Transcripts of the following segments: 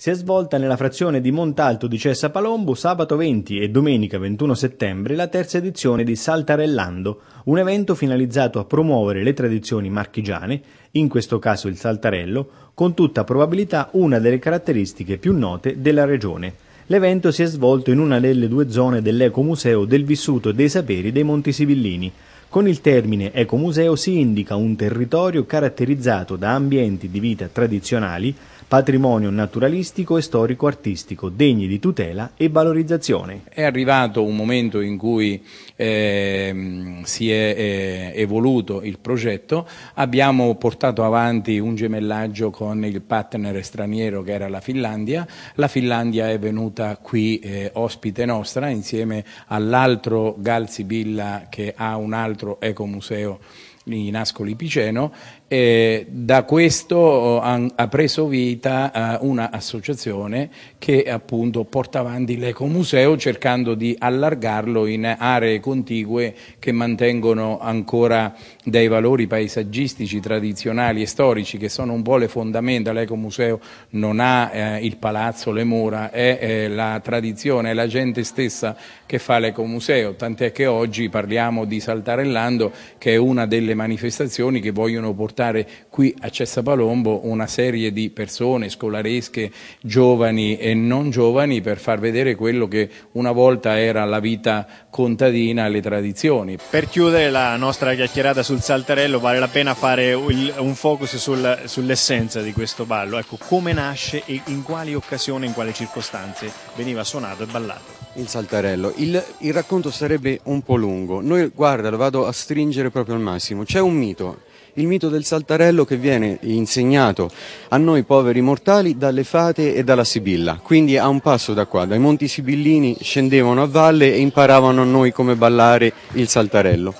si è svolta nella frazione di Montalto di Cessa Palombo sabato 20 e domenica 21 settembre la terza edizione di Saltarellando, un evento finalizzato a promuovere le tradizioni marchigiane, in questo caso il saltarello, con tutta probabilità una delle caratteristiche più note della regione. L'evento si è svolto in una delle due zone dell'Ecomuseo del Vissuto e dei Saperi dei Monti Sibillini, con il termine ecomuseo si indica un territorio caratterizzato da ambienti di vita tradizionali, patrimonio naturalistico e storico-artistico degni di tutela e valorizzazione. È arrivato un momento in cui eh, si è eh, evoluto il progetto, abbiamo portato avanti un gemellaggio con il partner straniero che era la Finlandia, la Finlandia è venuta qui eh, ospite nostra insieme all'altro Galsibilla che ha un altro ecomuseo in Ascoli Piceno, da questo oh, ha preso vita eh, un'associazione che appunto porta avanti l'ecomuseo cercando di allargarlo in aree contigue che mantengono ancora dei valori paesaggistici tradizionali e storici che sono un po' le fondamenta. L'ecomuseo non ha eh, il palazzo, le mura, è la tradizione, è la gente stessa che fa l'ecomuseo, tant'è che oggi parliamo di Saltarellando che è una delle delle manifestazioni che vogliono portare qui a Cessa Palombo una serie di persone scolaresche, giovani e non giovani, per far vedere quello che una volta era la vita contadina le tradizioni. Per chiudere la nostra chiacchierata sul saltarello vale la pena fare un focus sul, sull'essenza di questo ballo, ecco come nasce e in quali occasioni, in quali circostanze veniva suonato e ballato. Il saltarello. Il, il, racconto sarebbe un po' lungo. Noi, guarda, lo vado a stringere proprio al massimo. C'è un mito, il mito del saltarello che viene insegnato a noi poveri mortali dalle fate e dalla Sibilla. Quindi a un passo da qua, dai monti sibillini scendevano a valle e imparavano a noi come ballare il saltarello.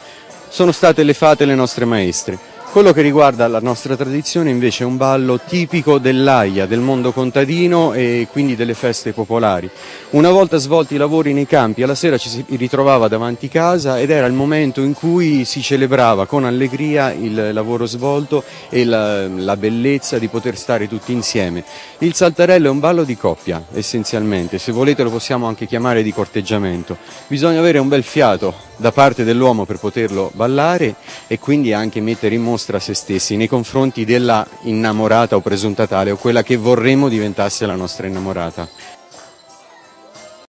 Sono state le fate le nostre maestre. Quello che riguarda la nostra tradizione invece è un ballo tipico dell'AIA, del mondo contadino e quindi delle feste popolari. Una volta svolti i lavori nei campi, alla sera ci si ritrovava davanti casa ed era il momento in cui si celebrava con allegria il lavoro svolto e la, la bellezza di poter stare tutti insieme. Il saltarello è un ballo di coppia essenzialmente, se volete lo possiamo anche chiamare di corteggiamento. Bisogna avere un bel fiato da parte dell'uomo per poterlo ballare e quindi anche mettere in mostra mostra se stessi nei confronti della innamorata o presunta tale o quella che vorremmo diventasse la nostra innamorata.